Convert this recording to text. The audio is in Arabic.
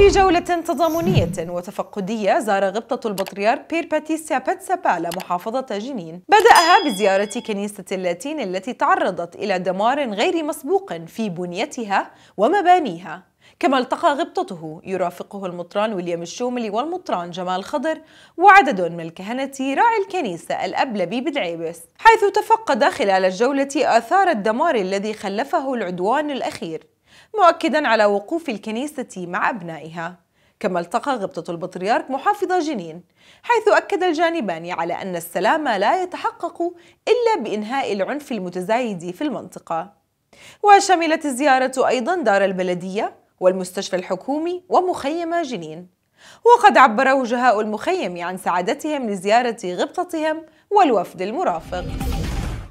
في جولة تضامنية وتفقدية زار غبطة البطريرك بيرباتي سابتسابالا محافظة جنين بدأها بزيارة كنيسة اللاتين التي تعرضت إلى دمار غير مسبوق في بنيتها ومبانيها كما التقى غبطته يرافقه المطران ويليام الشوملي والمطران جمال خضر وعدد من الكهنة راعي الكنيسة الأبلبي بدعيبس حيث تفقد خلال الجولة آثار الدمار الذي خلفه العدوان الأخير مؤكدا على وقوف الكنيسة مع أبنائها كما التقى غبطة البطريرك محافظ جنين حيث أكد الجانبان على أن السلام لا يتحقق إلا بإنهاء العنف المتزايد في المنطقة وشملت الزيارة أيضا دار البلدية والمستشفى الحكومي ومخيم جنين وقد عبر وجهاء المخيم عن سعادتهم لزيارة غبطتهم والوفد المرافق